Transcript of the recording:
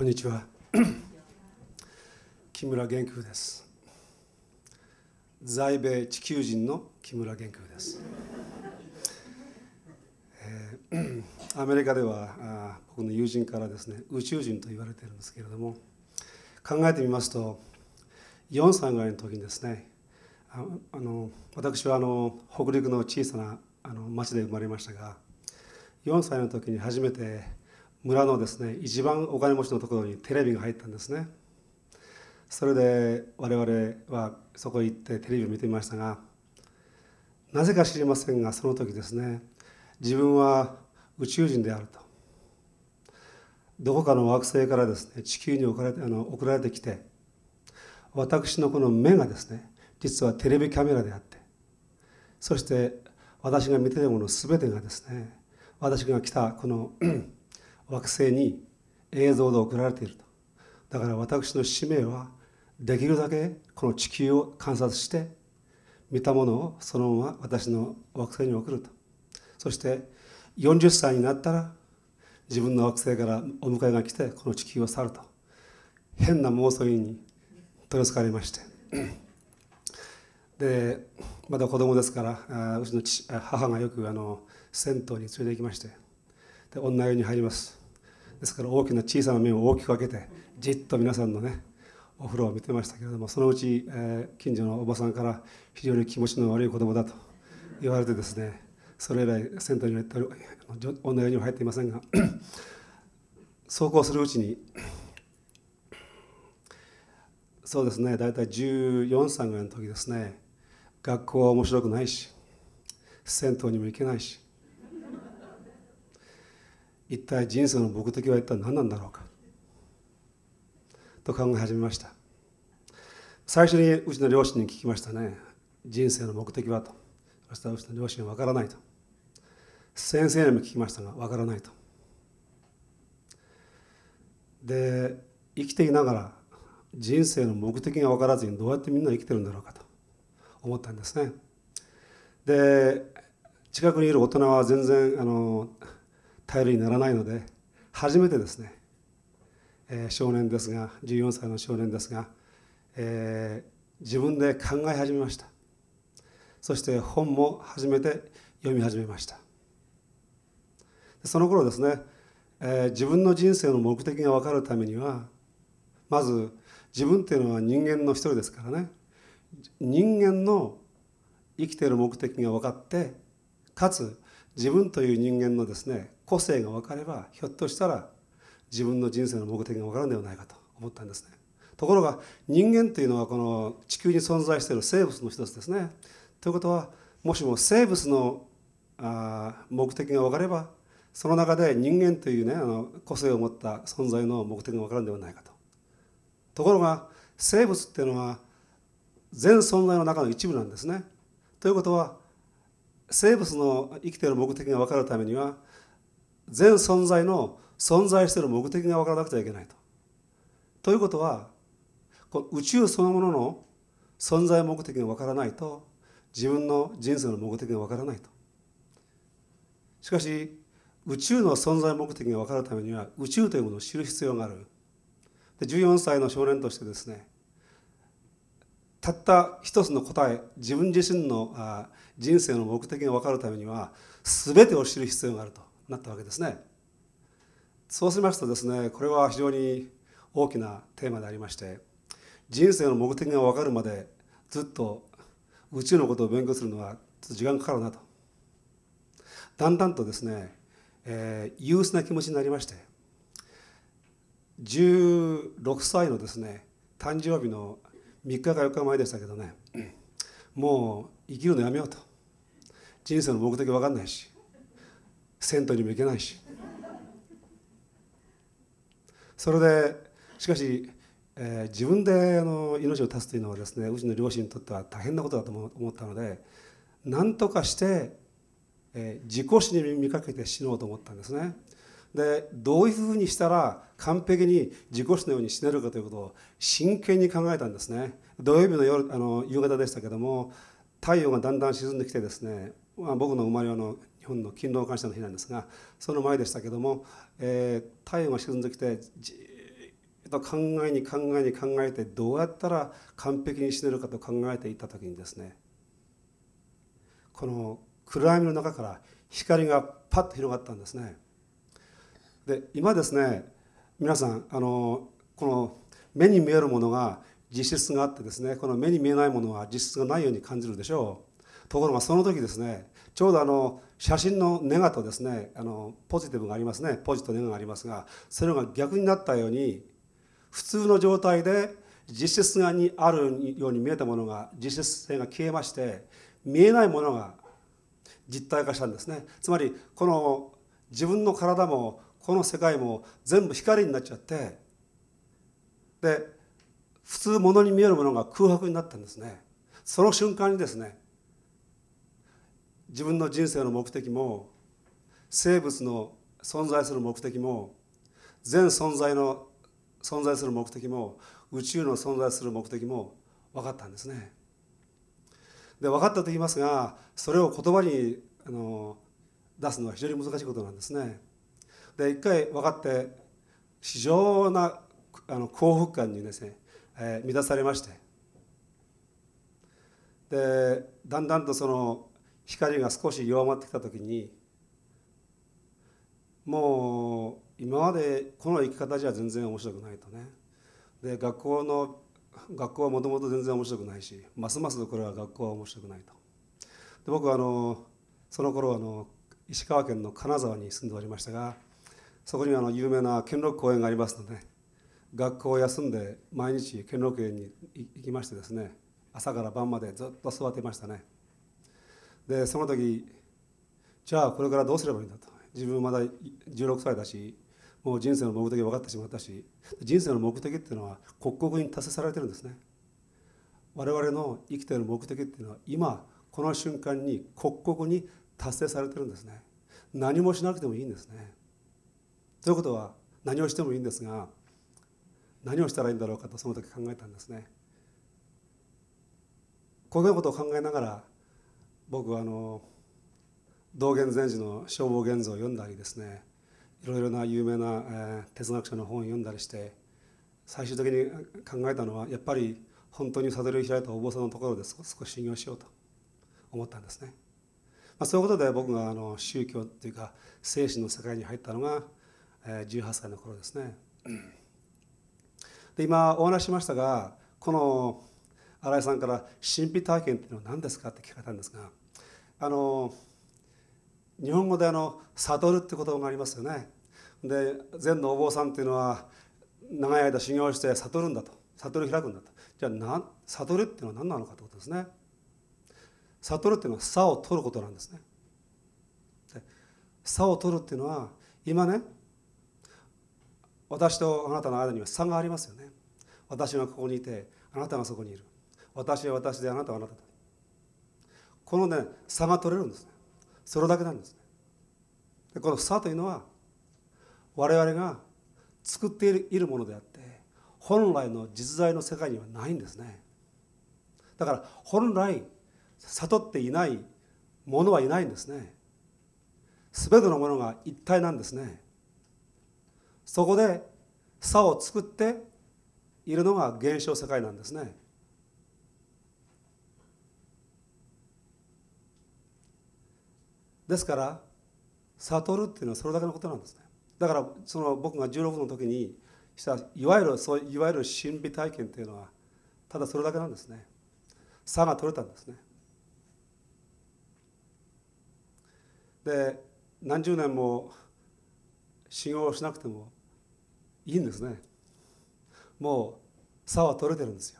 こんにちは 木村元空です在米地球人の木村元空です、えー、アメリカではあ僕の友人からですね宇宙人と言われてるんですけれども考えてみますと4歳ぐらいの時にですねあの私はあの北陸の小さなあの町で生まれましたが4歳の時に初めて村のですね一番お金持ちのところにテレビが入ったんですねそれで我々はそこへ行ってテレビを見てみましたがなぜか知りませんがその時ですね自分は宇宙人であるとどこかの惑星からですね地球に送られてあの送られてきて私のこの目がですね実はテレビカメラであってそして私が見てるもの全てがですね私が来たこの惑星に映像で送られているとだから私の使命はできるだけこの地球を観察して見たものをそのまま私の惑星に送るとそして40歳になったら自分の惑星からお迎えが来てこの地球を去ると変な妄想に取りつかれましてでまだ子供ですからうちの母がよくあの銭湯に連れて行きましてで女湯に入りますですから大きな小さな目を大きく開けてじっと皆さんのねお風呂を見てましたけれどもそのうち、えー、近所のおばさんから非常に気持ちの悪い子供だと言われてですねそれ以来銭湯に入って女湯には入っていませんが そうこうするうちにそうですね大体14歳ぐらいの時ですね学校は面白くないし銭湯にも行けないし一体人生の目的は一体何なんだろうかと考え始めました最初にうちの両親に聞きましたね人生の目的はとそしたらうちの両親は分からないと先生にも聞きましたが分からないとで生きていながら人生の目的が分からずにどうやってみんな生きてるんだろうかと思ったんですねで近くにいる大人は全然あの頼りにならないので初めてですね、えー、少年ですが14歳の少年ですが、えー、自分で考え始めましたそして本も初めて読み始めましたその頃ですね、えー、自分の人生の目的が分かるためにはまず自分っていうのは人間の一人ですからね人間の生きている目的が分かってかつ自分という人間のですね個性が分かればひょっとしたら自分の人生の目的が分かるんではないかと思ったんですねところが人間というのはこの地球に存在している生物の一つですねということはもしも生物のあ目的が分かればその中で人間というねあの個性を持った存在の目的が分かるんではないかとところが生物っていうのは全存在の中の一部なんですねということは生物の生きている目的が分かるためには全存在の存在している目的が分からなくてはいけないと。ということはこの宇宙そのものの存在目的が分からないと自分の人生の目的が分からないと。しかし宇宙の存在目的が分かるためには宇宙というものを知る必要がある。で14歳の少年としてですねたった一つの答え自分自身の人生の目的が分かるためには全てを知る必要があるとなったわけですね。そうしますとですねこれは非常に大きなテーマでありまして人生の目的が分かるまでずっと宇宙のことを勉強するのはちょっと時間かかるなとだんだんとですね、えー、憂鬱な気持ちになりまして16歳のですね誕生日の3日か4日前でしたけどねもう生きるのやめようと人生の目的分かんないし銭湯にも行けないしそれでしかし、えー、自分であの命を絶つというのはですねうちの両親にとっては大変なことだと思ったので何とかして、えー、自己死に見かけて死のうと思ったんですね。でどういうふうにしたら完璧に自己死のように死ねるかということを真剣に考えたんですね土曜日の夜あの夕方でしたけども太陽がだんだん沈んできてですね、まあ、僕の生まれの本の勤労感謝の日なんですがその前でしたけども、えー、太陽が沈んできてじっと考えに考えに考えてどうやったら完璧に死ねるかと考えていた時にですねこの暗闇の中から光がパッと広がったんですね。で今ですね皆さんあのこの目に見えるものが実質があってですねこの目に見えないものは実質がないように感じるでしょう。ところがその時ですねちょうどあの写真のネガとですねあのポジティブがありますねポジとネガがありますがそれが逆になったように普通の状態で実質側にあるように見えたものが実質性が消えまして見えないものが実体化したんですねつまりこの自分の体もこの世界も全部光になっちゃってで普通ものに見えるものが空白になったんですねその瞬間にですね自分の人生の目的も生物の存在する目的も全存在の存在する目的も宇宙の存在する目的も分かったんですね。で分かったと言いますがそれを言葉にあの出すのは非常に難しいことなんですね。で一回分かって非常なあの幸福感にですね、えー、満たされましてでだんだんとその光が少し弱まってきた時にもう今までこの生き方じゃ全然面白くないとねで学校の学校はもともと全然面白くないしますますこれは学校は面白くないとで僕はあのその頃あの石川県の金沢に住んでおりましたがそこにあの有名な兼六公園がありますので、ね、学校を休んで毎日兼六園に行きましてですね朝から晩までずっと育てましたね。でその時じゃあこれからどうすればいいんだと自分まだ16歳だしもう人生の目的分かってしまったし人生の目的っていうのは刻々に達成されてるんですね我々の生きている目的っていうのは今この瞬間に刻々に達成されてるんですね何もしなくてもいいんですねということは何をしてもいいんですが何をしたらいいんだろうかとその時考えたんですねこういうことを考えながら僕はあの道元禅師の「消防現像」を読んだりですねいろいろな有名な、え哲学者の本を読んだりして最終的に考えたのはやっぱり本当に悟りを開いたお坊さんのところで少し修行しようと思ったんですね、まあ、そういうことで僕があの宗教というか精神の世界に入ったのが、え18歳の頃ですねで今お話ししましたがこの新井さんから神秘体験っていうのは何ですかって聞かれたんですがあの日本語であの悟るって言葉がありますよねで禅のお坊さんっていうのは長い間修行して悟るんだと悟り開くんだとじゃあな悟るっていうのは何なのかってことですね悟るっていうのは差を取ることなんですね差を取るっていうのは今ね私とあなたの間には差がありますよね私がここにいてあなたがそこにいる私は私であなたはあなたとこのね差が取れるんですねそれだけなんですねでこの差というのは我々が作っているものであって本来の実在の世界にはないんですねだから本来悟っていないものはいないんですね全てのものが一体なんですねそこで差を作っているのが現象世界なんですねですから悟るっていうのはそれだけのことなんですねだからその僕が16の時にしたいわゆるそういわゆる神秘体験っていうのはただそれだけなんですね差が取れたんですねで何十年も信用しなくてもいいんですねもう差は取れてるんですよ